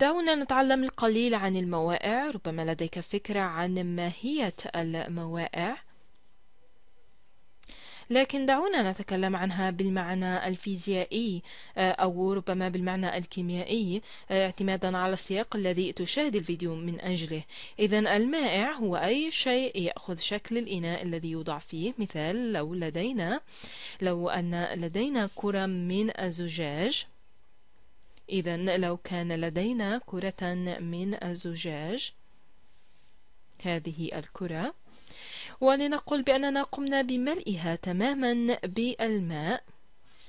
دعونا نتعلم القليل عن الموائع ربما لديك فكرة عن ماهية الموائع لكن دعونا نتكلم عنها بالمعنى الفيزيائي آه، أو ربما بالمعنى الكيميائي آه، اعتمادا على السياق الذي تشاهد الفيديو من أجله إذا المائع هو أي شيء يأخذ شكل الإناء الذي يوضع فيه مثال لو لدينا لو أن لدينا كرة من الزجاج إذا لو كان لدينا كرة من الزجاج هذه الكرة ولنقل بأننا قمنا بملئها تماما بالماء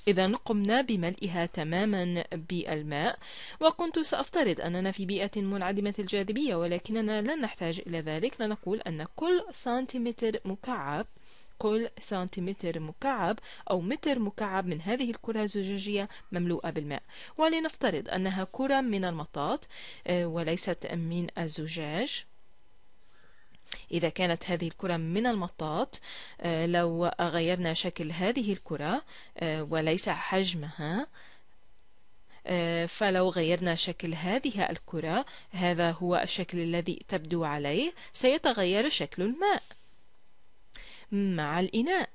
إذا قمنا بملئها تماما بالماء وكنت سأفترض أننا في بيئة منعدمة الجاذبية ولكننا لن نحتاج إلى ذلك لنقول أن كل سنتيمتر مكعب كل سنتيمتر مكعب أو متر مكعب من هذه الكرة الزجاجية مملوءة بالماء ولنفترض أنها كرة من المطاط آه، وليست من الزجاج إذا كانت هذه الكرة من المطاط آه، لو غيرنا شكل هذه الكرة آه، وليس حجمها فلو غيرنا شكل هذه الكرة هذا هو الشكل الذي تبدو عليه سيتغير شكل الماء مع الإناء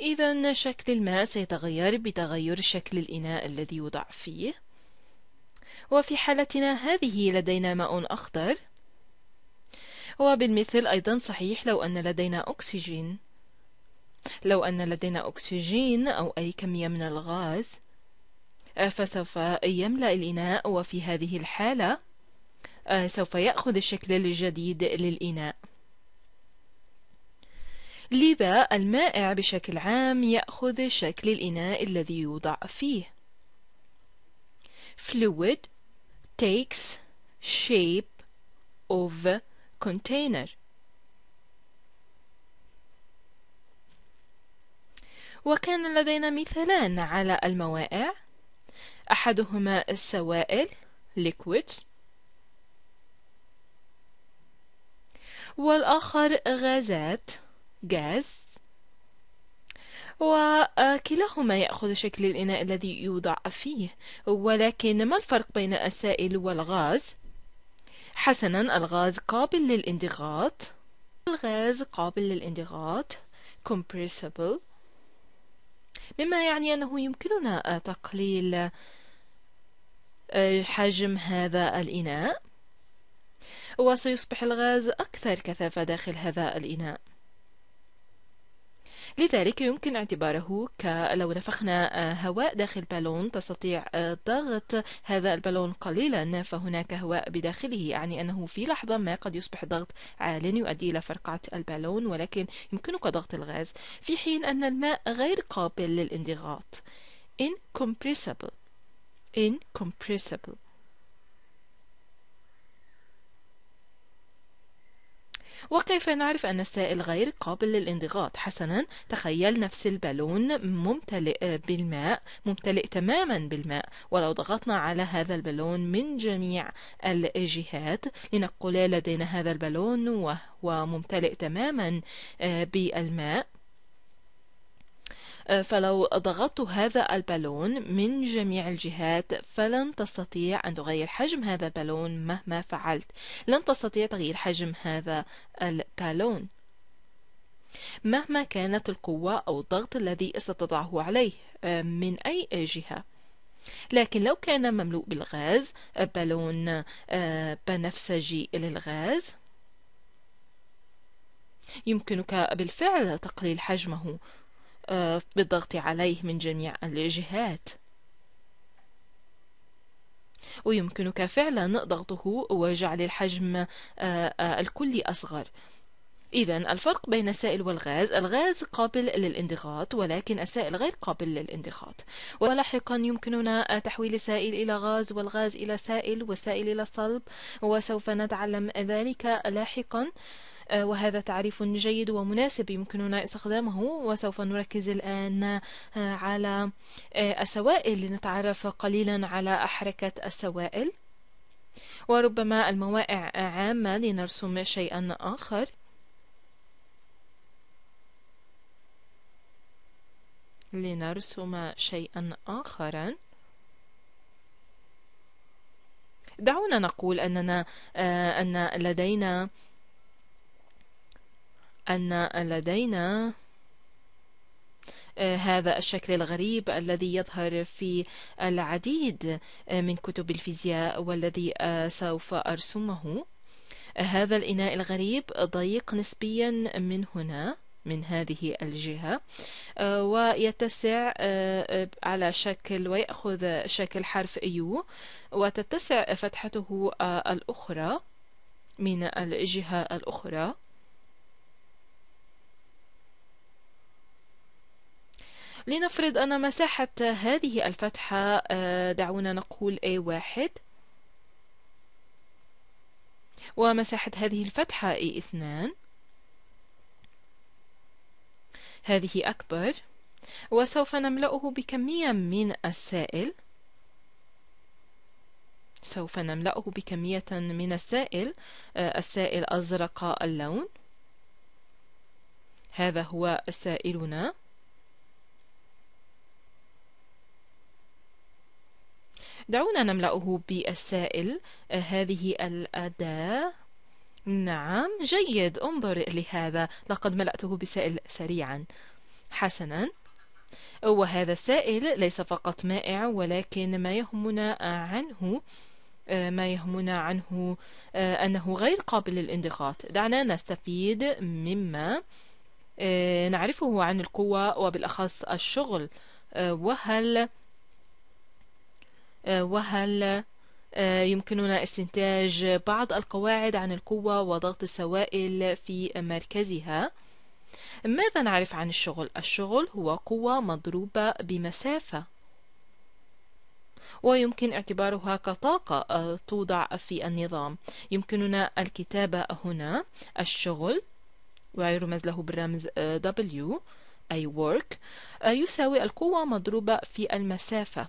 إذا شكل الماء سيتغير بتغير شكل الإناء الذي يوضع فيه وفي حالتنا هذه لدينا ماء أخضر وبالمثل أيضا صحيح لو أن لدينا أكسجين لو أن لدينا أكسجين أو أي كمية من الغاز فسوف يملأ الإناء وفي هذه الحالة سوف يأخذ الشكل الجديد للإناء لذا المائع بشكل عام يأخذ شكل الإناء الذي يوضع فيه fluid takes shape of container وكان لدينا مثالان على الموائع أحدهما السوائل liquids والآخر غازات غاز وكلاهما يأخذ شكل الإناء الذي يوضع فيه ولكن ما الفرق بين السائل والغاز؟ حسنا الغاز قابل للانضغاط الغاز قابل للانضغاط compressible مما يعني أنه يمكننا تقليل آه، حجم هذا الإناء وسيصبح الغاز أكثر كثافة داخل هذا الإناء لذلك يمكن اعتباره كلو نفخنا آه، هواء داخل بالون تستطيع آه، ضغط هذا البالون قليلا فهناك هواء بداخله يعني أنه في لحظة ما قد يصبح ضغط عال يؤدي إلى فرقعة البالون ولكن يمكنك ضغط الغاز في حين أن الماء غير قابل للانضغاط incompressible incompressible وكيف نعرف أن السائل غير قابل للانضغاط حسنا تخيل نفس البالون ممتلئ بالماء ممتلئ تماما بالماء ولو ضغطنا على هذا البالون من جميع الجهات لنقل لدينا هذا البالون وهو ممتلئ تماما بالماء آه، فلو ضغطت هذا البالون من جميع الجهات فلن تستطيع أن تغير حجم هذا البالون مهما فعلت لن تستطيع تغيير حجم هذا البالون مهما كانت القوة أو الضغط الذي ستضعه عليه آه، من أي جهة لكن لو كان مملوء بالغاز بالون آه، بنفسجي للغاز يمكنك بالفعل تقليل حجمه آه، بالضغط عليه من جميع الجهات ويمكنك فعلا ضغطه وجعل الحجم آه، آه، الكلي أصغر إذا الفرق بين السائل والغاز الغاز قابل للانضغاط ولكن السائل غير قابل للانضغاط ولاحقا يمكننا تحويل السائل إلى غاز والغاز إلى سائل والسائل إلى صلب وسوف نتعلم ذلك لاحقا آه، وهذا تعريف جيد ومناسب يمكننا استخدامه وسوف نركز الآن آه، على آه، السوائل لنتعرف قليلا على حركة السوائل وربما الموائع عامة لنرسم شيئا آخر لنرسم شيئا آخرا دعونا نقول أننا أن لدينا أن لدينا آه، هذا الشكل الغريب الذي يظهر في العديد آه، من كتب الفيزياء والذي آه، سوف أرسمه هذا الإناء الغريب ضيق نسبيا من هنا من هذه الجهة ويتسع على شكل ويأخذ شكل حرف يو وتتسع فتحته الأخرى من الجهة الأخرى لنفرض أن مساحة هذه الفتحة آه، دعونا نقول A1 ومساحة هذه الفتحة A2 هذه أكبر وسوف نملأه بكمية من السائل سوف نملأه بكمية من السائل آه، السائل أزرق اللون هذا هو سائلنا دعونا نملأه بالسائل آه، هذه الأداة نعم جيد انظر لهذا لقد ملأته بسائل سريعا حسنا وهذا السائل ليس فقط مائع ولكن ما يهمنا عنه آه، ما يهمنا عنه آه، أنه غير قابل للانضغاط دعنا نستفيد مما نعرفه عن القوة وبالأخص الشغل وهل آه، وهل آه، يمكننا استنتاج بعض القواعد عن القوة وضغط السوائل في مركزها ماذا نعرف عن الشغل؟ الشغل هو قوة مضروبة بمسافة ويمكن اعتبارها كطاقة آه، توضع في النظام يمكننا الكتابة هنا الشغل ويرمز له بالرمز W أي work يساوي القوة مضروبة في المسافة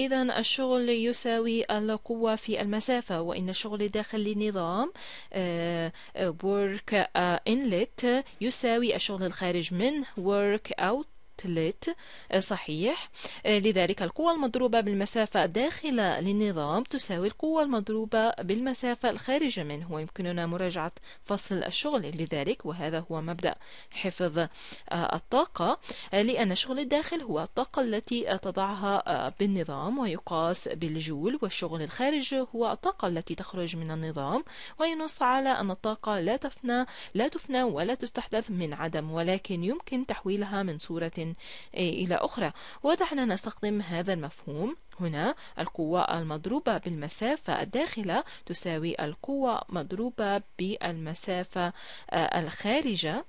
إذا الشغل يساوي القوة في المسافة وإن الشغل داخل النظام آه، آه، work آه، inlet يساوي الشغل الخارج منه work out ثلاث آه، صحيح آه، لذلك القوة المضروبة بالمسافة داخل للنظام تساوي القوة المضروبة بالمسافة الخارجة منه ويمكننا مراجعة فصل الشغل لذلك وهذا هو مبدأ حفظ آه، الطاقة لأن شغل الداخل هو الطاقة التي تضعها بالنظام ويقاس بالجول والشغل الخارج هو الطاقة التي تخرج من النظام وينص على أن الطاقة لا تفنى لا تفنى ولا تستحدث من عدم ولكن يمكن تحويلها من صورة إيه، إلى أخرى ودعنا نستخدم هذا المفهوم هنا القوة المضروبة بالمسافة الداخلة تساوي القوة مضروبة بالمسافة آه، الخارجة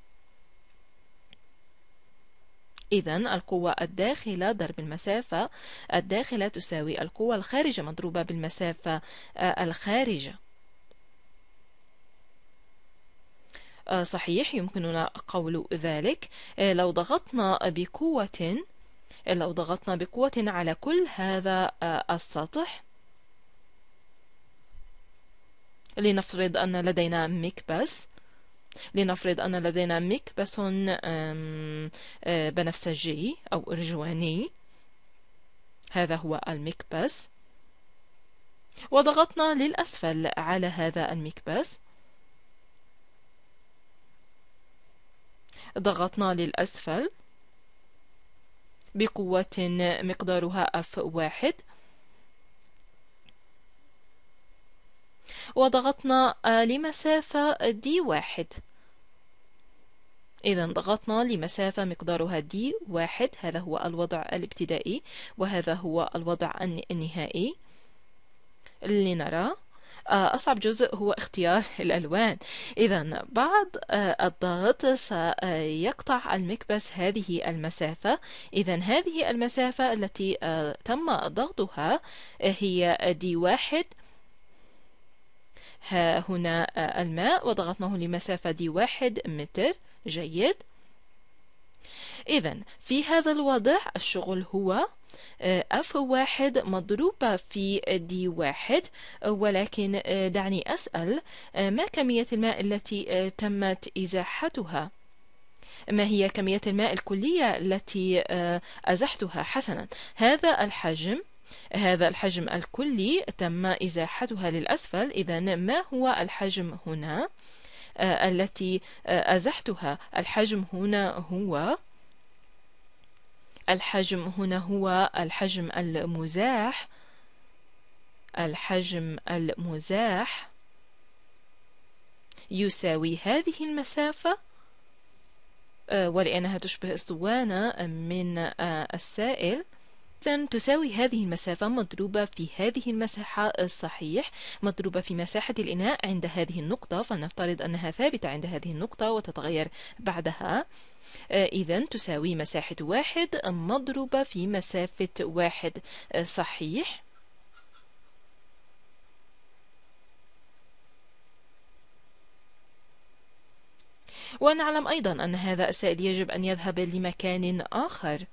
إذا القوة الداخلة ضرب المسافة الداخلة تساوي القوة الخارجة مضروبة بالمسافة آه، الخارجة آه، صحيح يمكننا قول ذلك آه، لو ضغطنا بقوة لو ضغطنا بقوة على كل هذا آه، السطح لنفرض أن لدينا مكبس لنفرض أن لدينا مكبس بنفسجي أو إرجواني هذا هو المكبس وضغطنا للأسفل على هذا المكبس ضغطنا للأسفل بقوة مقدارها اف واحد وضغطنا آه، لمسافة دي واحد إذا ضغطنا لمسافة مقدارها دي واحد هذا هو الوضع الابتدائي وهذا هو الوضع النهائي لنرى آه، أصعب جزء هو اختيار الألوان إذا بعد آه، الضغط سيقطع آه، المكبس هذه المسافة إذا هذه المسافة التي تم ضغطها هي دي واحد ها هنا الماء وضغطناه لمسافة دي واحد متر جيد إذا في هذا الوضع الشغل هو آه، اف واحد مضروبة في دي واحد ولكن آه، دعني أسأل آه، ما كمية الماء التي تمت إزاحتها؟ ما هي كمية الماء الكلية التي أزحتها حسنا هذا الحجم هذا الحجم الكلي تم إزاحتها للأسفل إذا ما هو الحجم هنا التي أزحتها الحجم هنا هو الحجم هنا هو الحجم المزاح الحجم المزاح يساوي هذه المسافة آه، ولأنها تشبه اسطوانة من آه، السائل إذن تساوي هذه المسافة مضروبة في هذه المساحة الصحيح مضروبة في مساحة الإناء عند هذه النقطة فلنفترض أنها ثابتة عند هذه النقطة وتتغير بعدها آه، إذا تساوي مساحة واحد مضروبة في مسافة واحد آه، صحيح ونعلم أيضا أن هذا السائل يجب أن يذهب لمكان آخر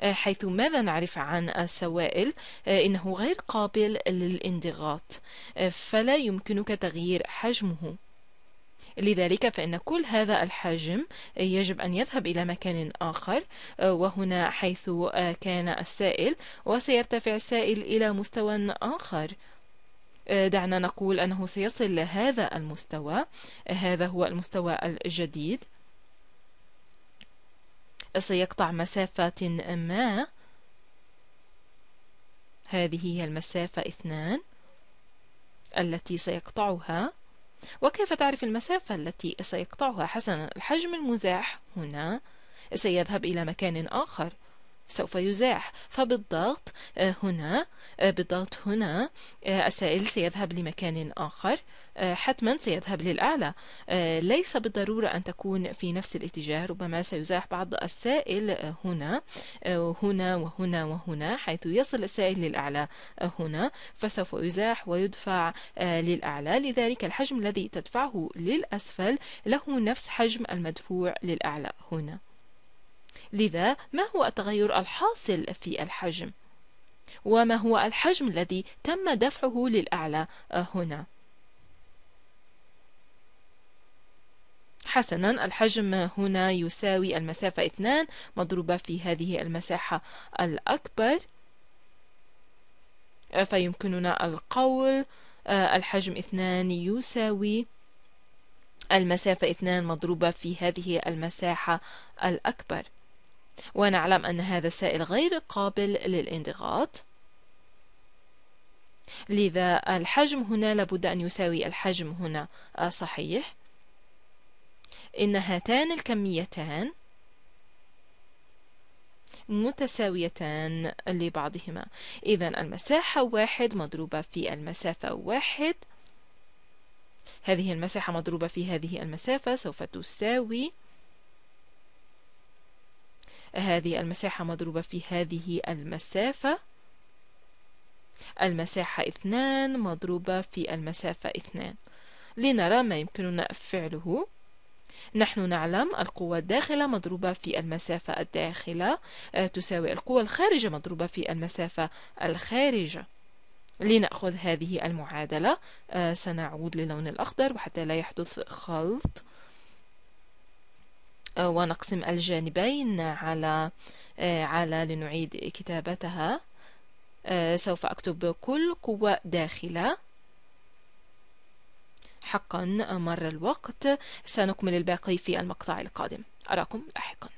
آه، حيث ماذا نعرف عن السوائل إنه غير قابل للانضغاط فلا يمكنك تغيير حجمه لذلك فإن كل هذا الحجم يجب أن يذهب إلى مكان آخر آه، وهنا حيث آه، كان السائل وسيرتفع السائل إلى مستوى آخر آه، دعنا نقول أنه سيصل لهذا المستوى هذا هو المستوى الجديد سيقطع مسافة ما هذه هي المسافة اثنان التي سيقطعها وكيف تعرف المسافة التي سيقطعها حسن الحجم المزاح هنا سيذهب إلى مكان آخر سوف يزاح فبالضغط آه، هنا آه، بالضغط هنا آه، السائل سيذهب لمكان آخر حتما سيذهب للأعلى ليس بالضرورة أن تكون في نفس الاتجاه ربما سيزاح بعض السائل هنا هنا وهنا وهنا حيث يصل السائل للأعلى هنا فسوف يزاح ويدفع للأعلى لذلك الحجم الذي تدفعه للأسفل له نفس حجم المدفوع للأعلى هنا لذا ما هو التغير الحاصل في الحجم وما هو الحجم الذي تم دفعه للأعلى آه، هنا حسنا الحجم هنا يساوي المسافة 2 مضروبة في هذه المساحة الأكبر آه، فيمكننا القول آه، الحجم 2 يساوي المسافة 2 مضروبة في هذه المساحة الأكبر ونعلم أن هذا السائل غير قابل للانضغاط لذا الحجم هنا لابد أن يساوي الحجم هنا آه، صحيح إن هاتان الكميتان متساويتان لبعضهما إذا المساحة واحد مضروبة في المسافة واحد هذه المساحة مضروبة في هذه المسافة سوف تساوي هذه المساحة مضروبة في هذه المسافة المساحة اثنان مضروبة في المسافة اثنان لنرى ما يمكننا فعله نحن نعلم القوة الداخلة مضروبة في المسافة الداخلة آه، تساوي القوة الخارجة مضروبة في المسافة الخارجة لنأخذ هذه المعادلة آه، سنعود للون الأخضر وحتى لا يحدث خلط ونقسم الجانبين على آه، على لنعيد كتابتها آه، سوف أكتب كل قوة داخلة حقا مر الوقت سنكمل الباقي في المقطع القادم أراكم لاحقا